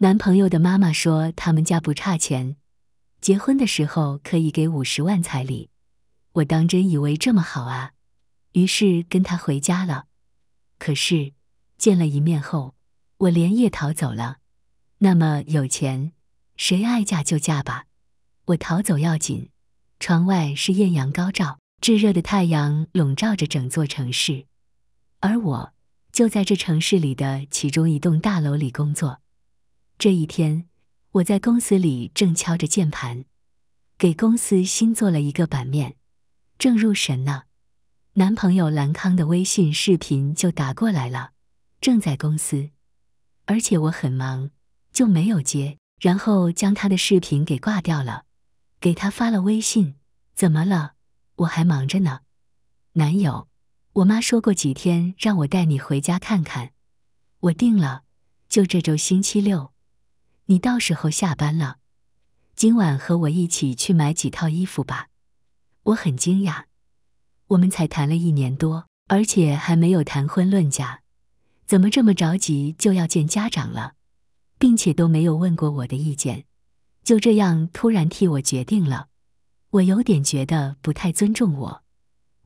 男朋友的妈妈说，他们家不差钱，结婚的时候可以给五十万彩礼。我当真以为这么好啊，于是跟他回家了。可是见了一面后，我连夜逃走了。那么有钱，谁爱嫁就嫁吧，我逃走要紧。窗外是艳阳高照，炙热的太阳笼罩着整座城市，而我就在这城市里的其中一栋大楼里工作。这一天，我在公司里正敲着键盘，给公司新做了一个版面，正入神呢。男朋友兰康的微信视频就打过来了，正在公司，而且我很忙，就没有接，然后将他的视频给挂掉了，给他发了微信：“怎么了？我还忙着呢。”男友，我妈说过几天让我带你回家看看，我定了，就这周星期六。你到时候下班了，今晚和我一起去买几套衣服吧。我很惊讶，我们才谈了一年多，而且还没有谈婚论嫁，怎么这么着急就要见家长了，并且都没有问过我的意见，就这样突然替我决定了，我有点觉得不太尊重我。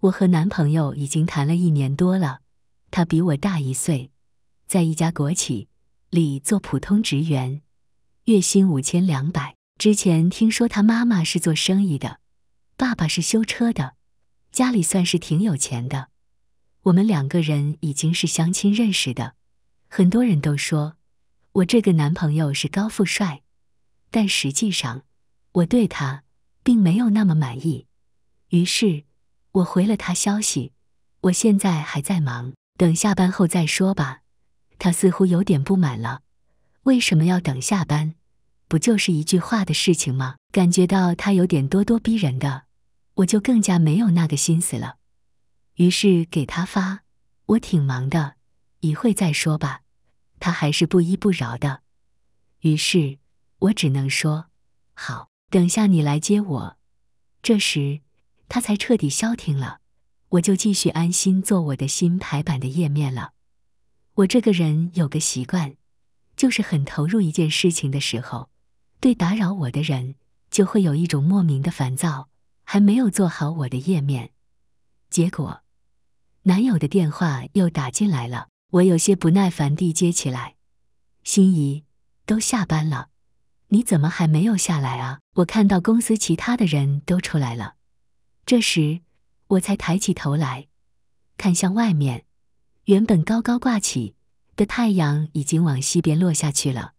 我和男朋友已经谈了一年多了，他比我大一岁，在一家国企里做普通职员。月薪五千两百。之前听说他妈妈是做生意的，爸爸是修车的，家里算是挺有钱的。我们两个人已经是相亲认识的，很多人都说我这个男朋友是高富帅，但实际上我对他并没有那么满意。于是我回了他消息，我现在还在忙，等下班后再说吧。他似乎有点不满了。为什么要等下班？不就是一句话的事情吗？感觉到他有点咄咄逼人的，我就更加没有那个心思了。于是给他发：“我挺忙的，一会再说吧。”他还是不依不饶的。于是我只能说：“好，等下你来接我。”这时他才彻底消停了，我就继续安心做我的新排版的页面了。我这个人有个习惯。就是很投入一件事情的时候，对打扰我的人就会有一种莫名的烦躁。还没有做好我的页面，结果男友的电话又打进来了。我有些不耐烦地接起来：“心仪，都下班了，你怎么还没有下来啊？”我看到公司其他的人都出来了，这时我才抬起头来看向外面，原本高高挂起。的太阳已经往西边落下去了，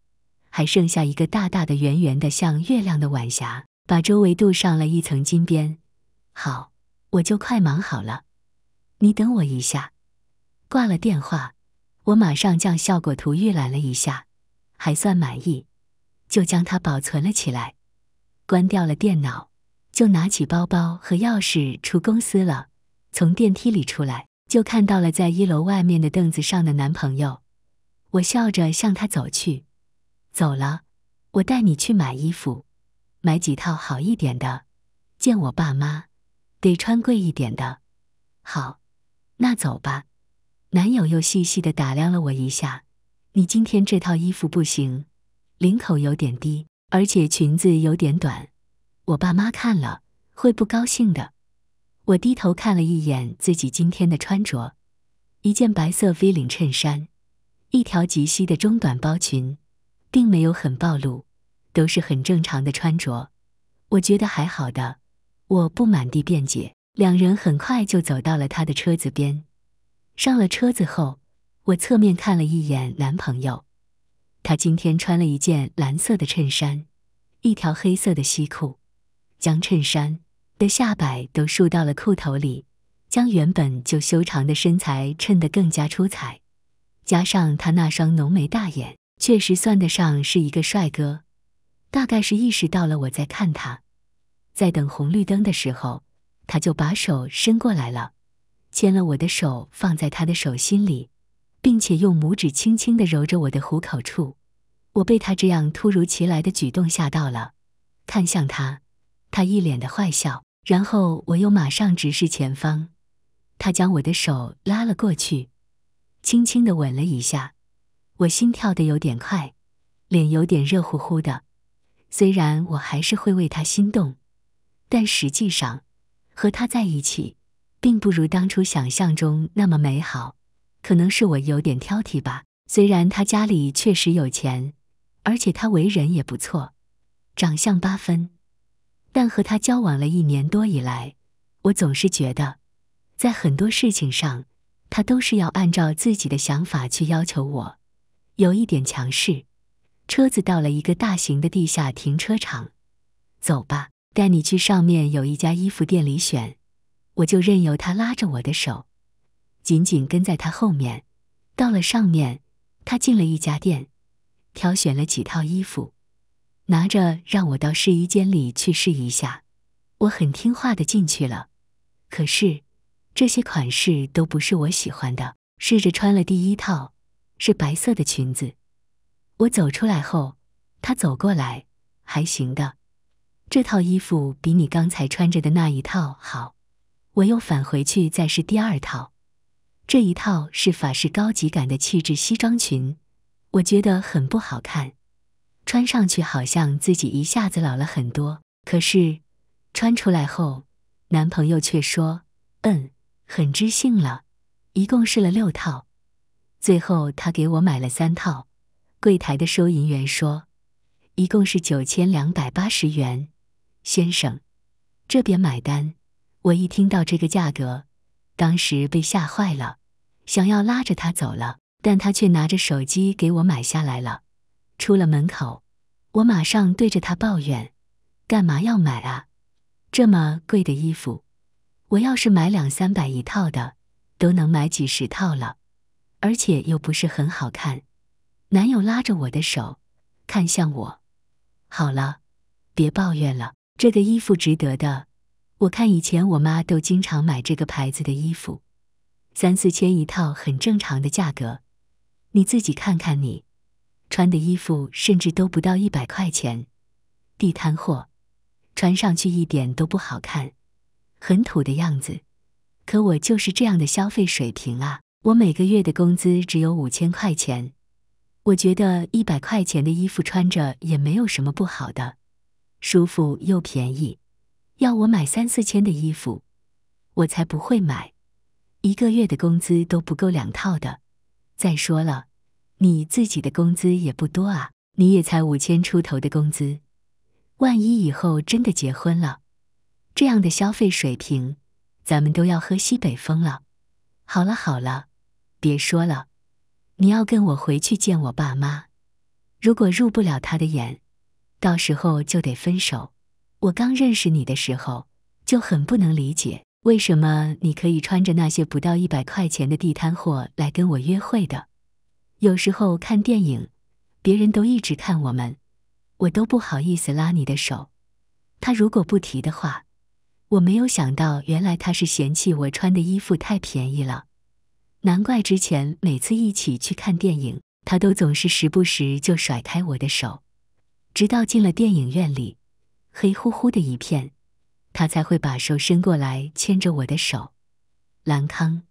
还剩下一个大大的圆圆的像月亮的晚霞，把周围镀上了一层金边。好，我就快忙好了，你等我一下。挂了电话，我马上将效果图预览了一下，还算满意，就将它保存了起来。关掉了电脑，就拿起包包和钥匙出公司了。从电梯里出来，就看到了在一楼外面的凳子上的男朋友。我笑着向他走去，走了，我带你去买衣服，买几套好一点的，见我爸妈得穿贵一点的。好，那走吧。男友又细细的打量了我一下，你今天这套衣服不行，领口有点低，而且裙子有点短，我爸妈看了会不高兴的。我低头看了一眼自己今天的穿着，一件白色 V 领衬衫。一条及膝的中短包裙，并没有很暴露，都是很正常的穿着，我觉得还好的。我不满地辩解。两人很快就走到了他的车子边，上了车子后，我侧面看了一眼男朋友，他今天穿了一件蓝色的衬衫，一条黑色的西裤，将衬衫的下摆都束到了裤头里，将原本就修长的身材衬得更加出彩。加上他那双浓眉大眼，确实算得上是一个帅哥。大概是意识到了我在看他，在等红绿灯的时候，他就把手伸过来了，牵了我的手放在他的手心里，并且用拇指轻轻的揉着我的虎口处。我被他这样突如其来的举动吓到了，看向他，他一脸的坏笑。然后我又马上直视前方，他将我的手拉了过去。轻轻的吻了一下，我心跳的有点快，脸有点热乎乎的。虽然我还是会为他心动，但实际上，和他在一起，并不如当初想象中那么美好。可能是我有点挑剔吧。虽然他家里确实有钱，而且他为人也不错，长相八分，但和他交往了一年多以来，我总是觉得，在很多事情上。他都是要按照自己的想法去要求我，有一点强势。车子到了一个大型的地下停车场，走吧，带你去上面有一家衣服店里选。我就任由他拉着我的手，紧紧跟在他后面。到了上面，他进了一家店，挑选了几套衣服，拿着让我到试衣间里去试一下。我很听话的进去了，可是。这些款式都不是我喜欢的。试着穿了第一套，是白色的裙子。我走出来后，他走过来，还行的。这套衣服比你刚才穿着的那一套好。我又返回去再试第二套，这一套是法式高级感的气质西装裙，我觉得很不好看，穿上去好像自己一下子老了很多。可是穿出来后，男朋友却说：“嗯。”很知性了，一共试了六套，最后他给我买了三套。柜台的收银员说，一共是九千两百八十元，先生，这边买单。我一听到这个价格，当时被吓坏了，想要拉着他走了，但他却拿着手机给我买下来了。出了门口，我马上对着他抱怨：“干嘛要买啊？这么贵的衣服！”我要是买两三百一套的，都能买几十套了，而且又不是很好看。男友拉着我的手，看向我：“好了，别抱怨了，这个衣服值得的。我看以前我妈都经常买这个牌子的衣服，三四千一套，很正常的价格。你自己看看，你穿的衣服甚至都不到一百块钱，地摊货，穿上去一点都不好看。”很土的样子，可我就是这样的消费水平啊！我每个月的工资只有五千块钱，我觉得一百块钱的衣服穿着也没有什么不好的，舒服又便宜。要我买三四千的衣服，我才不会买，一个月的工资都不够两套的。再说了，你自己的工资也不多啊，你也才五千出头的工资，万一以后真的结婚了？这样的消费水平，咱们都要喝西北风了。好了好了，别说了。你要跟我回去见我爸妈，如果入不了他的眼，到时候就得分手。我刚认识你的时候，就很不能理解，为什么你可以穿着那些不到一百块钱的地摊货来跟我约会的。有时候看电影，别人都一直看我们，我都不好意思拉你的手。他如果不提的话。我没有想到，原来他是嫌弃我穿的衣服太便宜了，难怪之前每次一起去看电影，他都总是时不时就甩开我的手，直到进了电影院里，黑乎乎的一片，他才会把手伸过来牵着我的手。兰康，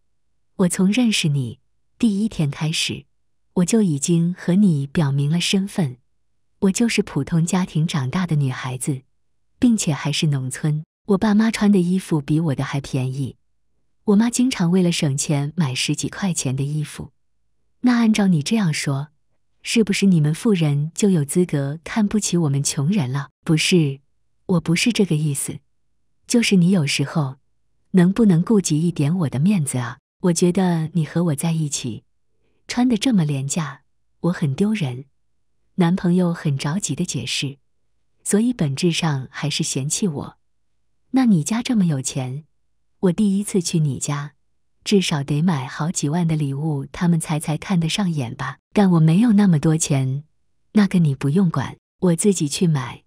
我从认识你第一天开始，我就已经和你表明了身份，我就是普通家庭长大的女孩子，并且还是农村。我爸妈穿的衣服比我的还便宜，我妈经常为了省钱买十几块钱的衣服。那按照你这样说，是不是你们富人就有资格看不起我们穷人了？不是，我不是这个意思，就是你有时候能不能顾及一点我的面子啊？我觉得你和我在一起穿的这么廉价，我很丢人。男朋友很着急的解释，所以本质上还是嫌弃我。那你家这么有钱，我第一次去你家，至少得买好几万的礼物，他们才才看得上眼吧？但我没有那么多钱，那个你不用管，我自己去买，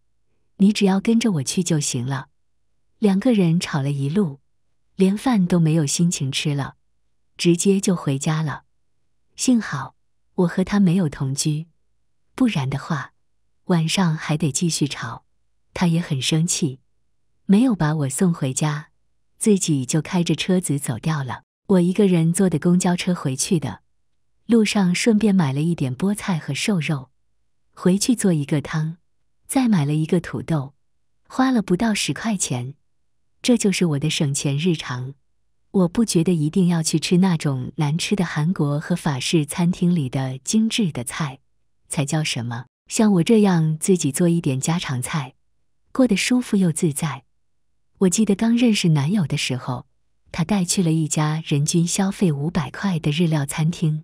你只要跟着我去就行了。两个人吵了一路，连饭都没有心情吃了，直接就回家了。幸好我和他没有同居，不然的话，晚上还得继续吵，他也很生气。没有把我送回家，自己就开着车子走掉了。我一个人坐的公交车回去的，路上顺便买了一点菠菜和瘦肉，回去做一个汤，再买了一个土豆，花了不到十块钱。这就是我的省钱日常。我不觉得一定要去吃那种难吃的韩国和法式餐厅里的精致的菜，才叫什么。像我这样自己做一点家常菜，过得舒服又自在。我记得刚认识男友的时候，他带去了一家人均消费五百块的日料餐厅，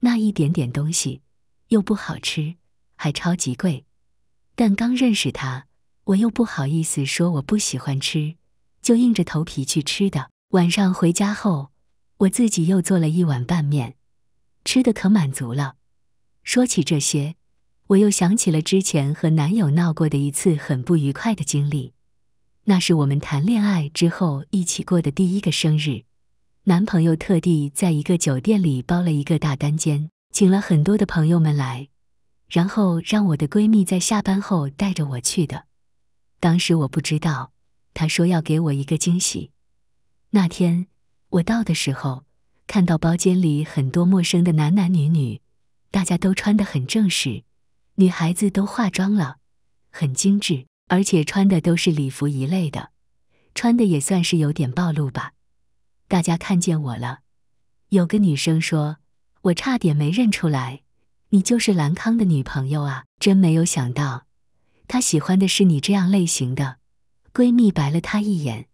那一点点东西又不好吃，还超级贵。但刚认识他，我又不好意思说我不喜欢吃，就硬着头皮去吃的。晚上回家后，我自己又做了一碗拌面，吃的可满足了。说起这些，我又想起了之前和男友闹过的一次很不愉快的经历。那是我们谈恋爱之后一起过的第一个生日，男朋友特地在一个酒店里包了一个大单间，请了很多的朋友们来，然后让我的闺蜜在下班后带着我去的。当时我不知道，她说要给我一个惊喜。那天我到的时候，看到包间里很多陌生的男男女女，大家都穿得很正式，女孩子都化妆了，很精致。而且穿的都是礼服一类的，穿的也算是有点暴露吧。大家看见我了，有个女生说：“我差点没认出来，你就是兰康的女朋友啊！”真没有想到，他喜欢的是你这样类型的。闺蜜白了她一眼：“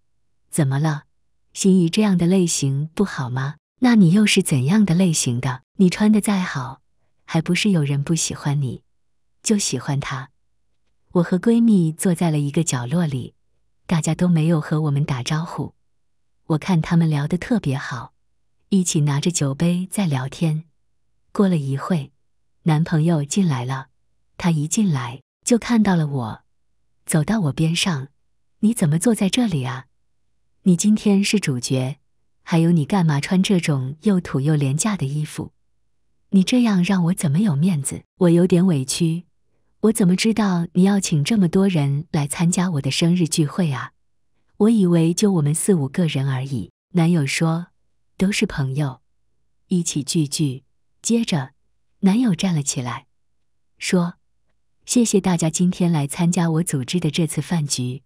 怎么了？心仪这样的类型不好吗？那你又是怎样的类型的？你穿的再好，还不是有人不喜欢你，就喜欢他。”我和闺蜜坐在了一个角落里，大家都没有和我们打招呼。我看他们聊得特别好，一起拿着酒杯在聊天。过了一会，男朋友进来了，他一进来就看到了我，走到我边上：“你怎么坐在这里啊？你今天是主角，还有你干嘛穿这种又土又廉价的衣服？你这样让我怎么有面子？”我有点委屈。我怎么知道你要请这么多人来参加我的生日聚会啊？我以为就我们四五个人而已。男友说：“都是朋友，一起聚聚。”接着，男友站了起来，说：“谢谢大家今天来参加我组织的这次饭局。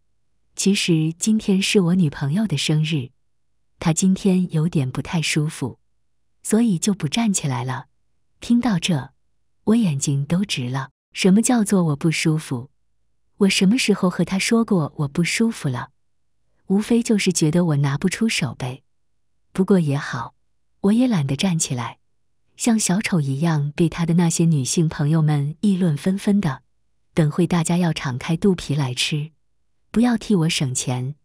其实今天是我女朋友的生日，她今天有点不太舒服，所以就不站起来了。”听到这，我眼睛都直了。什么叫做我不舒服？我什么时候和他说过我不舒服了？无非就是觉得我拿不出手呗。不过也好，我也懒得站起来，像小丑一样被他的那些女性朋友们议论纷纷的。等会大家要敞开肚皮来吃，不要替我省钱。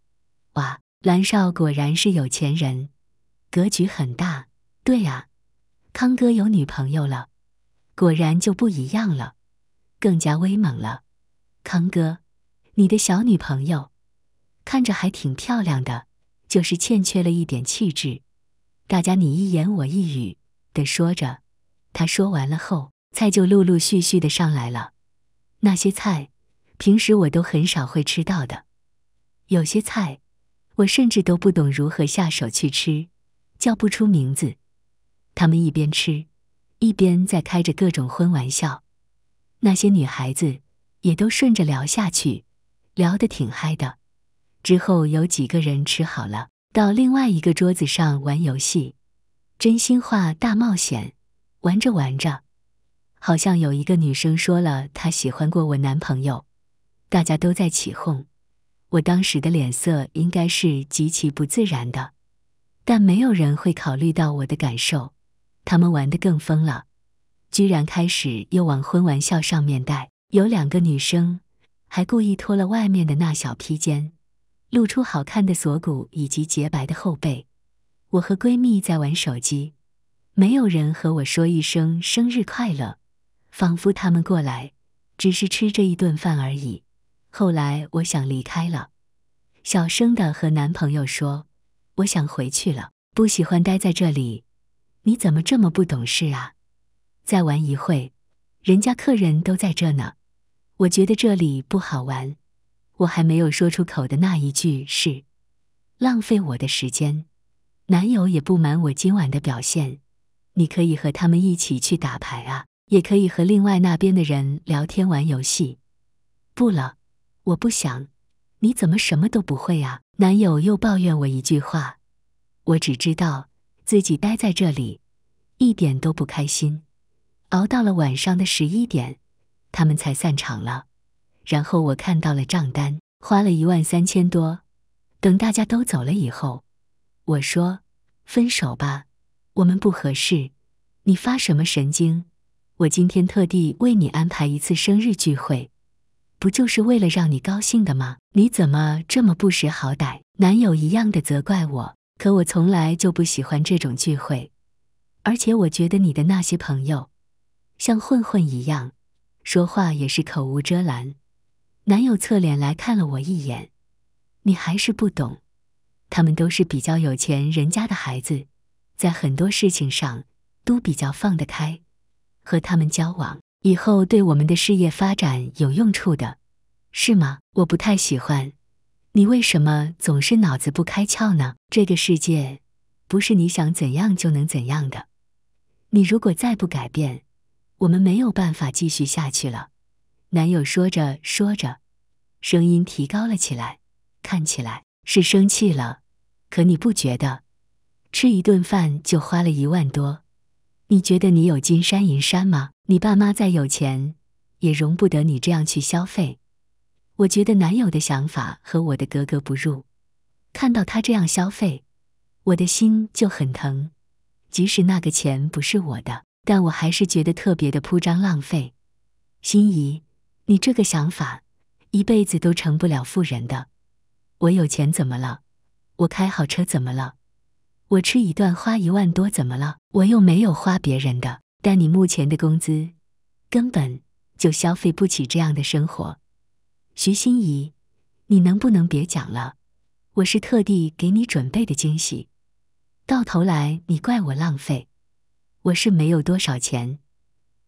哇，蓝少果然是有钱人，格局很大。对啊，康哥有女朋友了，果然就不一样了。更加威猛了，康哥，你的小女朋友看着还挺漂亮的，就是欠缺了一点气质。大家你一言我一语的说着，他说完了后，菜就陆陆续续的上来了。那些菜平时我都很少会吃到的，有些菜我甚至都不懂如何下手去吃，叫不出名字。他们一边吃，一边在开着各种荤玩笑。那些女孩子也都顺着聊下去，聊得挺嗨的。之后有几个人吃好了，到另外一个桌子上玩游戏，《真心话大冒险》，玩着玩着，好像有一个女生说了她喜欢过我男朋友，大家都在起哄。我当时的脸色应该是极其不自然的，但没有人会考虑到我的感受，他们玩得更疯了。居然开始又往婚玩笑上面带，有两个女生还故意脱了外面的那小披肩，露出好看的锁骨以及洁白的后背。我和闺蜜在玩手机，没有人和我说一声生日快乐，仿佛他们过来只是吃这一顿饭而已。后来我想离开了，小声的和男朋友说：“我想回去了，不喜欢待在这里。”你怎么这么不懂事啊？再玩一会，人家客人都在这呢。我觉得这里不好玩。我还没有说出口的那一句是浪费我的时间。男友也不满我今晚的表现。你可以和他们一起去打牌啊，也可以和另外那边的人聊天玩游戏。不了，我不想。你怎么什么都不会啊？男友又抱怨我一句话。我只知道自己待在这里，一点都不开心。熬到了晚上的十一点，他们才散场了。然后我看到了账单，花了一万三千多。等大家都走了以后，我说：“分手吧，我们不合适。”你发什么神经？我今天特地为你安排一次生日聚会，不就是为了让你高兴的吗？你怎么这么不识好歹？男友一样的责怪我，可我从来就不喜欢这种聚会，而且我觉得你的那些朋友。像混混一样，说话也是口无遮拦。男友侧脸来看了我一眼，你还是不懂。他们都是比较有钱人家的孩子，在很多事情上都比较放得开。和他们交往，以后对我们的事业发展有用处的，是吗？我不太喜欢。你为什么总是脑子不开窍呢？这个世界不是你想怎样就能怎样的。你如果再不改变，我们没有办法继续下去了，男友说着说着，声音提高了起来，看起来是生气了。可你不觉得，吃一顿饭就花了一万多，你觉得你有金山银山吗？你爸妈再有钱，也容不得你这样去消费。我觉得男友的想法和我的格格不入，看到他这样消费，我的心就很疼，即使那个钱不是我的。但我还是觉得特别的铺张浪费，心怡，你这个想法，一辈子都成不了富人的。我有钱怎么了？我开好车怎么了？我吃一顿花一万多怎么了？我又没有花别人的。但你目前的工资，根本就消费不起这样的生活。徐心怡，你能不能别讲了？我是特地给你准备的惊喜，到头来你怪我浪费。我是没有多少钱，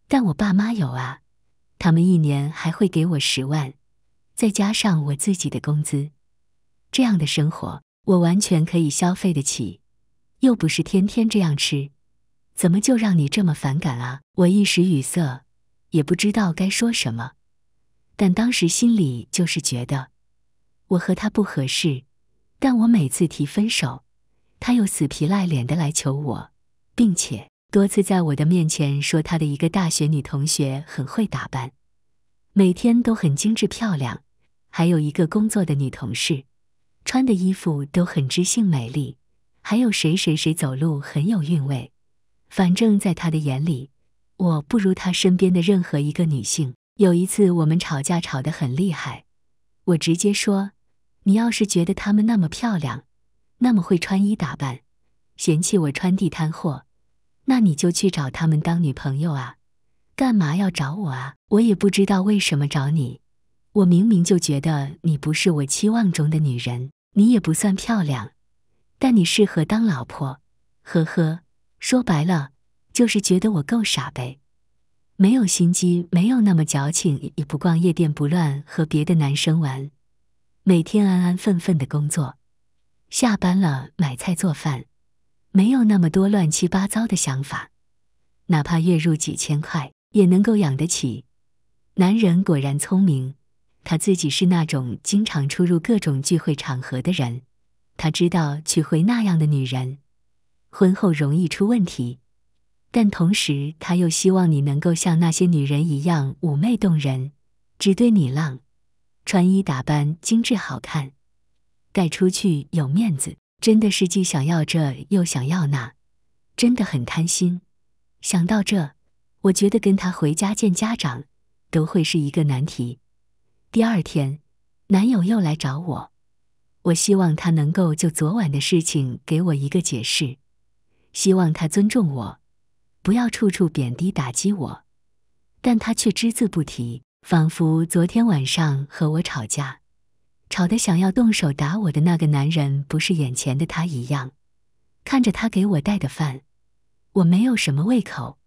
但我爸妈有啊，他们一年还会给我十万，再加上我自己的工资，这样的生活我完全可以消费得起，又不是天天这样吃，怎么就让你这么反感啊？我一时语塞，也不知道该说什么，但当时心里就是觉得我和他不合适，但我每次提分手，他又死皮赖脸的来求我，并且。多次在我的面前说，他的一个大学女同学很会打扮，每天都很精致漂亮；还有一个工作的女同事，穿的衣服都很知性美丽；还有谁谁谁走路很有韵味。反正，在他的眼里，我不如他身边的任何一个女性。有一次，我们吵架吵得很厉害，我直接说：“你要是觉得她们那么漂亮，那么会穿衣打扮，嫌弃我穿地摊货。”那你就去找他们当女朋友啊，干嘛要找我啊？我也不知道为什么找你。我明明就觉得你不是我期望中的女人，你也不算漂亮，但你适合当老婆。呵呵，说白了，就是觉得我够傻呗，没有心机，没有那么矫情，也不逛夜店，不乱和别的男生玩，每天安安分分的工作，下班了买菜做饭。没有那么多乱七八糟的想法，哪怕月入几千块也能够养得起。男人果然聪明，他自己是那种经常出入各种聚会场合的人，他知道娶回那样的女人，婚后容易出问题。但同时，他又希望你能够像那些女人一样妩媚动人，只对你浪，穿衣打扮精致好看，带出去有面子。真的是既想要这又想要那，真的很贪心。想到这，我觉得跟他回家见家长都会是一个难题。第二天，男友又来找我，我希望他能够就昨晚的事情给我一个解释，希望他尊重我，不要处处贬低打击我。但他却只字不提，仿佛昨天晚上和我吵架。吵得想要动手打我的那个男人，不是眼前的他一样。看着他给我带的饭，我没有什么胃口。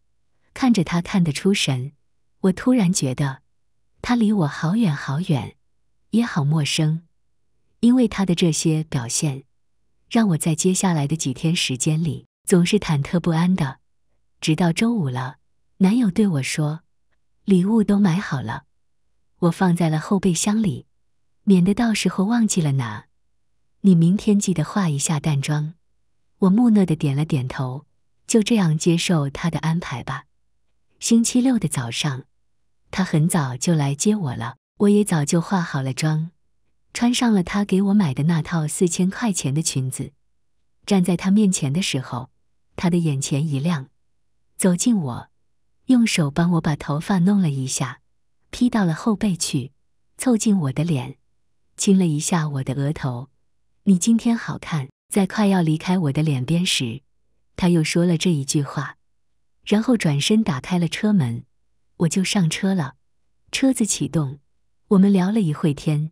看着他看得出神，我突然觉得他离我好远好远，也好陌生。因为他的这些表现，让我在接下来的几天时间里总是忐忑不安的。直到周五了，男友对我说：“礼物都买好了，我放在了后备箱里。”免得到时候忘记了哪，你明天记得化一下淡妆。我木讷的点了点头，就这样接受他的安排吧。星期六的早上，他很早就来接我了，我也早就化好了妆，穿上了他给我买的那套四千块钱的裙子。站在他面前的时候，他的眼前一亮，走近我，用手帮我把头发弄了一下，披到了后背去，凑近我的脸。亲了一下我的额头，你今天好看。在快要离开我的脸边时，他又说了这一句话，然后转身打开了车门，我就上车了。车子启动，我们聊了一会天，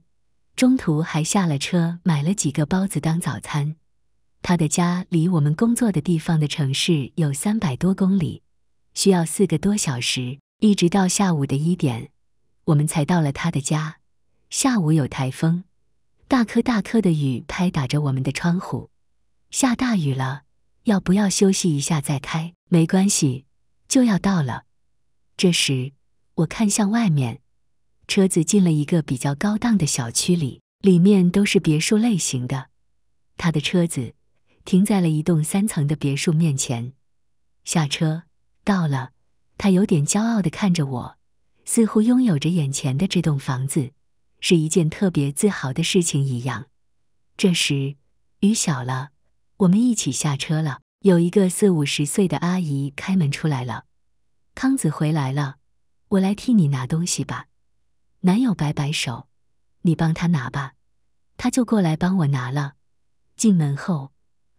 中途还下了车买了几个包子当早餐。他的家离我们工作的地方的城市有三百多公里，需要四个多小时。一直到下午的一点，我们才到了他的家。下午有台风，大颗大颗的雨拍打着我们的窗户。下大雨了，要不要休息一下再开？没关系，就要到了。这时，我看向外面，车子进了一个比较高档的小区里，里面都是别墅类型的。他的车子停在了一栋三层的别墅面前。下车，到了。他有点骄傲的看着我，似乎拥有着眼前的这栋房子。是一件特别自豪的事情一样。这时，雨小了，我们一起下车了。有一个四五十岁的阿姨开门出来了。康子回来了，我来替你拿东西吧。男友摆摆手，你帮他拿吧。他就过来帮我拿了。进门后，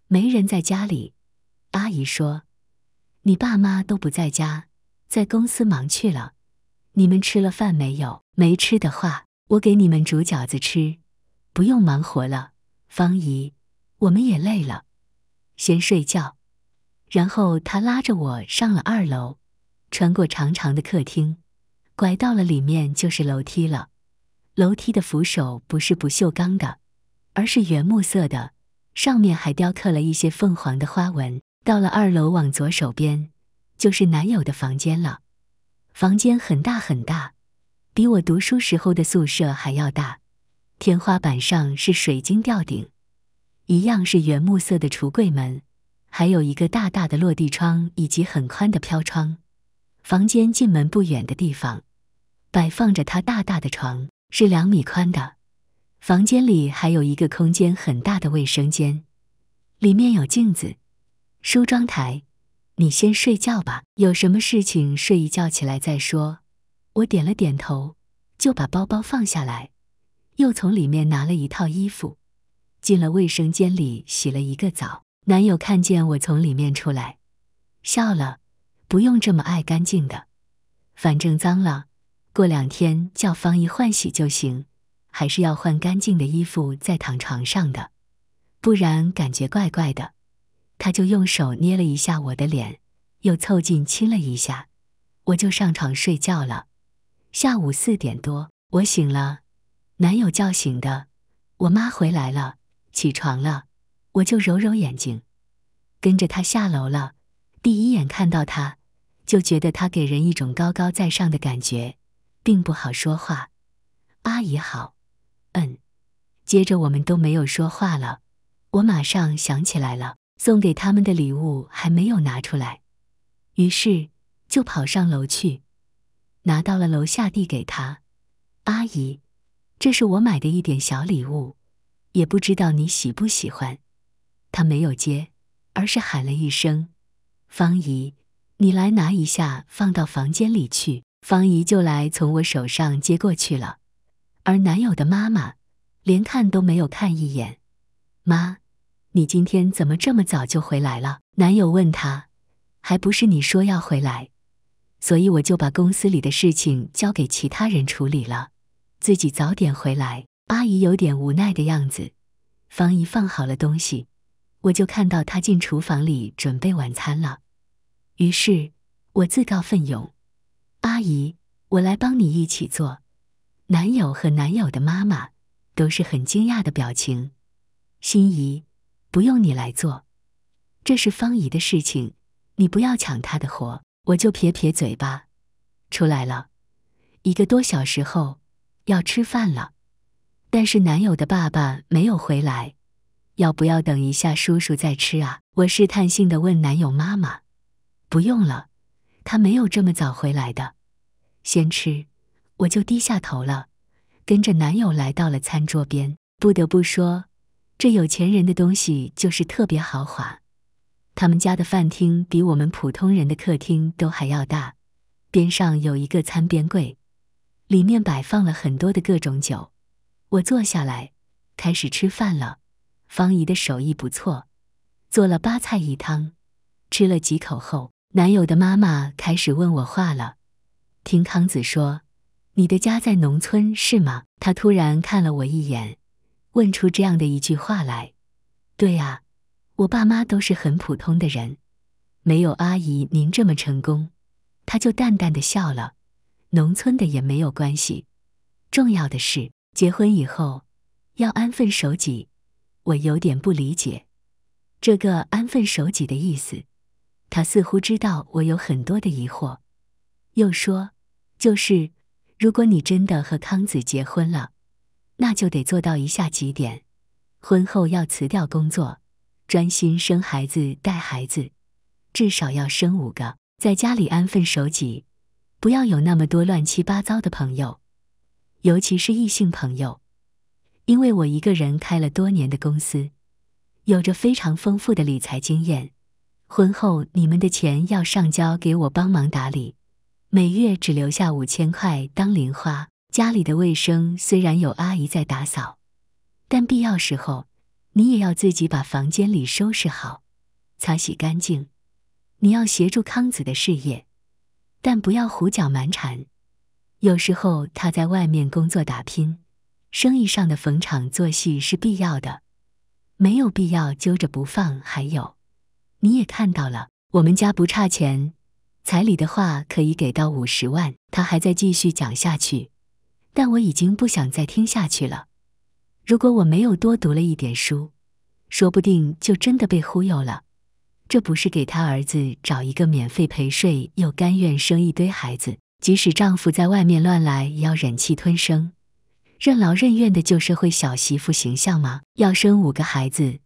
没人在家里。阿姨说：“你爸妈都不在家，在公司忙去了。你们吃了饭没有？没吃的话。”我给你们煮饺子吃，不用忙活了。方姨，我们也累了，先睡觉。然后他拉着我上了二楼，穿过长长的客厅，拐到了里面就是楼梯了。楼梯的扶手不是不锈钢的，而是原木色的，上面还雕刻了一些凤凰的花纹。到了二楼，往左手边就是男友的房间了。房间很大很大。比我读书时候的宿舍还要大，天花板上是水晶吊顶，一样是原木色的橱柜门，还有一个大大的落地窗以及很宽的飘窗。房间进门不远的地方摆放着他大大的床，是两米宽的。房间里还有一个空间很大的卫生间，里面有镜子、梳妆台。你先睡觉吧，有什么事情睡一觉起来再说。我点了点头，就把包包放下来，又从里面拿了一套衣服，进了卫生间里洗了一个澡。男友看见我从里面出来，笑了：“不用这么爱干净的，反正脏了，过两天叫方姨换洗就行。还是要换干净的衣服再躺床上的，不然感觉怪怪的。”他就用手捏了一下我的脸，又凑近亲了一下，我就上床睡觉了。下午四点多，我醒了，男友叫醒的。我妈回来了，起床了，我就揉揉眼睛，跟着他下楼了。第一眼看到他，就觉得他给人一种高高在上的感觉，并不好说话。阿姨好，嗯。接着我们都没有说话了，我马上想起来了，送给他们的礼物还没有拿出来，于是就跑上楼去。拿到了，楼下递给他。阿姨，这是我买的一点小礼物，也不知道你喜不喜欢。她没有接，而是喊了一声：“方姨，你来拿一下，放到房间里去。”方姨就来从我手上接过去了。而男友的妈妈，连看都没有看一眼。妈，你今天怎么这么早就回来了？男友问他，还不是你说要回来。所以我就把公司里的事情交给其他人处理了，自己早点回来。阿姨有点无奈的样子。方姨放好了东西，我就看到她进厨房里准备晚餐了。于是，我自告奋勇：“阿姨，我来帮你一起做。”男友和男友的妈妈都是很惊讶的表情。心怡，不用你来做，这是方姨的事情，你不要抢她的活。我就撇撇嘴巴，出来了，一个多小时后要吃饭了，但是男友的爸爸没有回来，要不要等一下叔叔再吃啊？我试探性的问男友妈妈，不用了，他没有这么早回来的，先吃。我就低下头了，跟着男友来到了餐桌边。不得不说，这有钱人的东西就是特别豪华。他们家的饭厅比我们普通人的客厅都还要大，边上有一个餐边柜，里面摆放了很多的各种酒。我坐下来开始吃饭了。方姨的手艺不错，做了八菜一汤。吃了几口后，男友的妈妈开始问我话了：“听康子说，你的家在农村是吗？”他突然看了我一眼，问出这样的一句话来：“对啊。”我爸妈都是很普通的人，没有阿姨您这么成功。他就淡淡的笑了。农村的也没有关系，重要的是结婚以后要安分守己。我有点不理解这个安分守己的意思。他似乎知道我有很多的疑惑，又说：“就是，如果你真的和康子结婚了，那就得做到以下几点：婚后要辞掉工作。”专心生孩子、带孩子，至少要生五个，在家里安分守己，不要有那么多乱七八糟的朋友，尤其是异性朋友。因为我一个人开了多年的公司，有着非常丰富的理财经验。婚后你们的钱要上交给我帮忙打理，每月只留下五千块当零花。家里的卫生虽然有阿姨在打扫，但必要时候。你也要自己把房间里收拾好，擦洗干净。你要协助康子的事业，但不要胡搅蛮缠。有时候他在外面工作打拼，生意上的逢场作戏是必要的，没有必要揪着不放。还有，你也看到了，我们家不差钱，彩礼的话可以给到五十万。他还在继续讲下去，但我已经不想再听下去了。如果我没有多读了一点书，说不定就真的被忽悠了。这不是给他儿子找一个免费陪睡，又甘愿生一堆孩子，即使丈夫在外面乱来，也要忍气吞声，任劳任怨的旧社会小媳妇形象吗？要生五个孩子，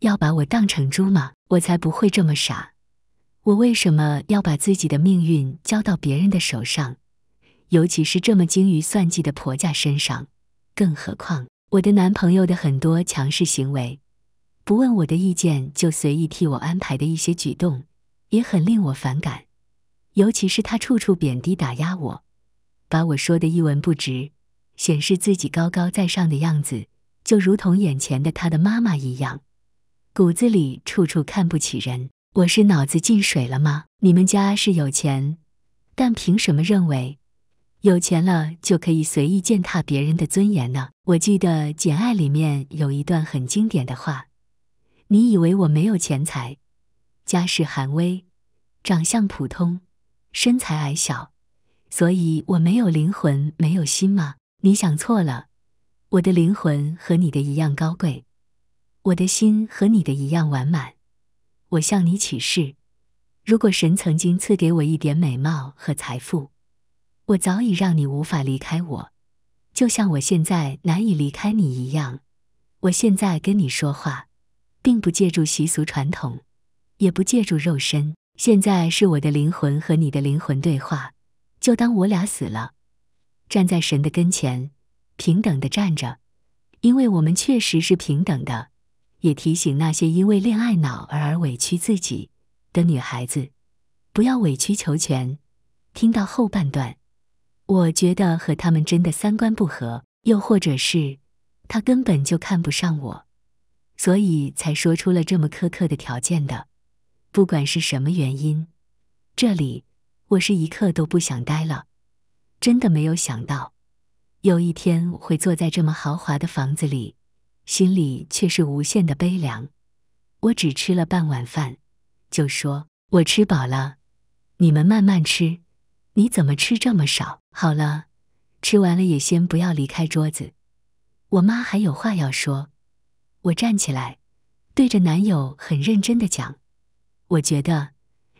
要把我当成猪吗？我才不会这么傻。我为什么要把自己的命运交到别人的手上，尤其是这么精于算计的婆家身上？更何况。我的男朋友的很多强势行为，不问我的意见就随意替我安排的一些举动，也很令我反感。尤其是他处处贬低打压我，把我说的一文不值，显示自己高高在上的样子，就如同眼前的他的妈妈一样，骨子里处处看不起人。我是脑子进水了吗？你们家是有钱，但凭什么认为？有钱了就可以随意践踏别人的尊严呢？我记得《简爱》里面有一段很经典的话：“你以为我没有钱财，家世寒微，长相普通，身材矮小，所以我没有灵魂，没有心吗？你想错了，我的灵魂和你的一样高贵，我的心和你的一样完满。我向你起誓，如果神曾经赐给我一点美貌和财富。”我早已让你无法离开我，就像我现在难以离开你一样。我现在跟你说话，并不借助习俗传统，也不借助肉身。现在是我的灵魂和你的灵魂对话，就当我俩死了，站在神的跟前，平等的站着，因为我们确实是平等的。也提醒那些因为恋爱脑而而委屈自己的女孩子，不要委曲求全。听到后半段。我觉得和他们真的三观不合，又或者是他根本就看不上我，所以才说出了这么苛刻的条件的。不管是什么原因，这里我是一刻都不想待了。真的没有想到，有一天会坐在这么豪华的房子里，心里却是无限的悲凉。我只吃了半碗饭，就说：“我吃饱了，你们慢慢吃。”你怎么吃这么少？好了，吃完了也先不要离开桌子。我妈还有话要说。我站起来，对着男友很认真的讲：“我觉得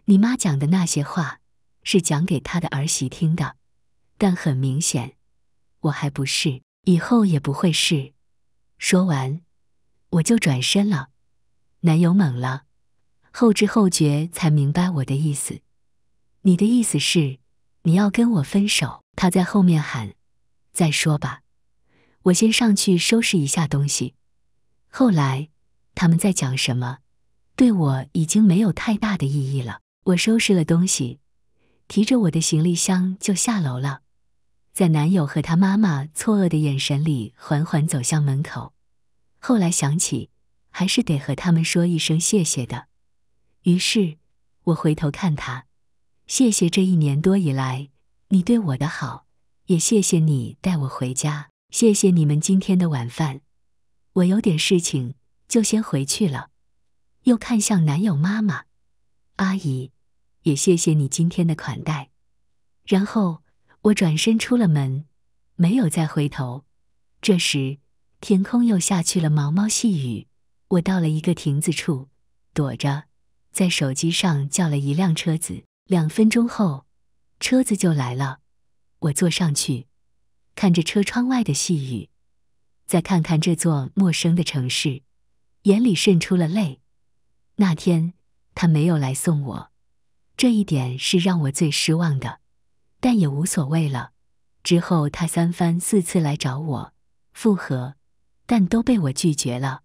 你妈讲的那些话是讲给她的儿媳听的，但很明显，我还不是，以后也不会是。”说完，我就转身了。男友懵了，后知后觉才明白我的意思。你的意思是？你要跟我分手？他在后面喊：“再说吧，我先上去收拾一下东西。”后来他们在讲什么，对我已经没有太大的意义了。我收拾了东西，提着我的行李箱就下楼了，在男友和他妈妈错愕的眼神里，缓缓走向门口。后来想起，还是得和他们说一声谢谢的，于是我回头看他。谢谢这一年多以来你对我的好，也谢谢你带我回家。谢谢你们今天的晚饭，我有点事情，就先回去了。又看向男友妈妈，阿姨，也谢谢你今天的款待。然后我转身出了门，没有再回头。这时，天空又下起了毛毛细雨。我到了一个亭子处躲着，在手机上叫了一辆车子。两分钟后，车子就来了。我坐上去，看着车窗外的细雨，再看看这座陌生的城市，眼里渗出了泪。那天他没有来送我，这一点是让我最失望的。但也无所谓了。之后他三番四次来找我复合，但都被我拒绝了。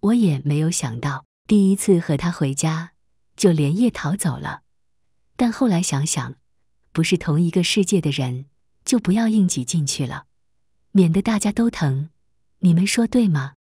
我也没有想到，第一次和他回家，就连夜逃走了。但后来想想，不是同一个世界的人，就不要硬挤进去了，免得大家都疼。你们说对吗？